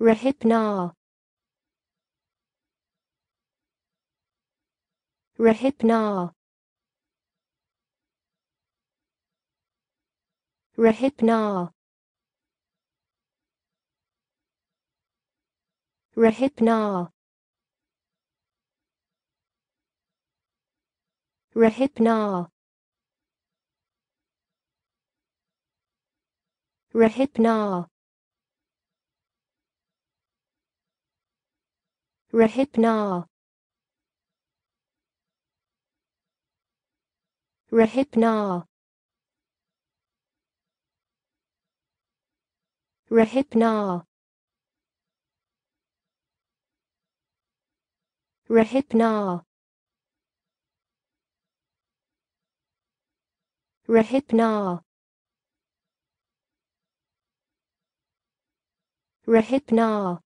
Rahipnal Rahipnal Rahipnal Rahipnal Rahipnal Rahipnal Rahipnal. Rahipnal. Rahipnal. Rahipnal. Rahipnal. Rahipnal.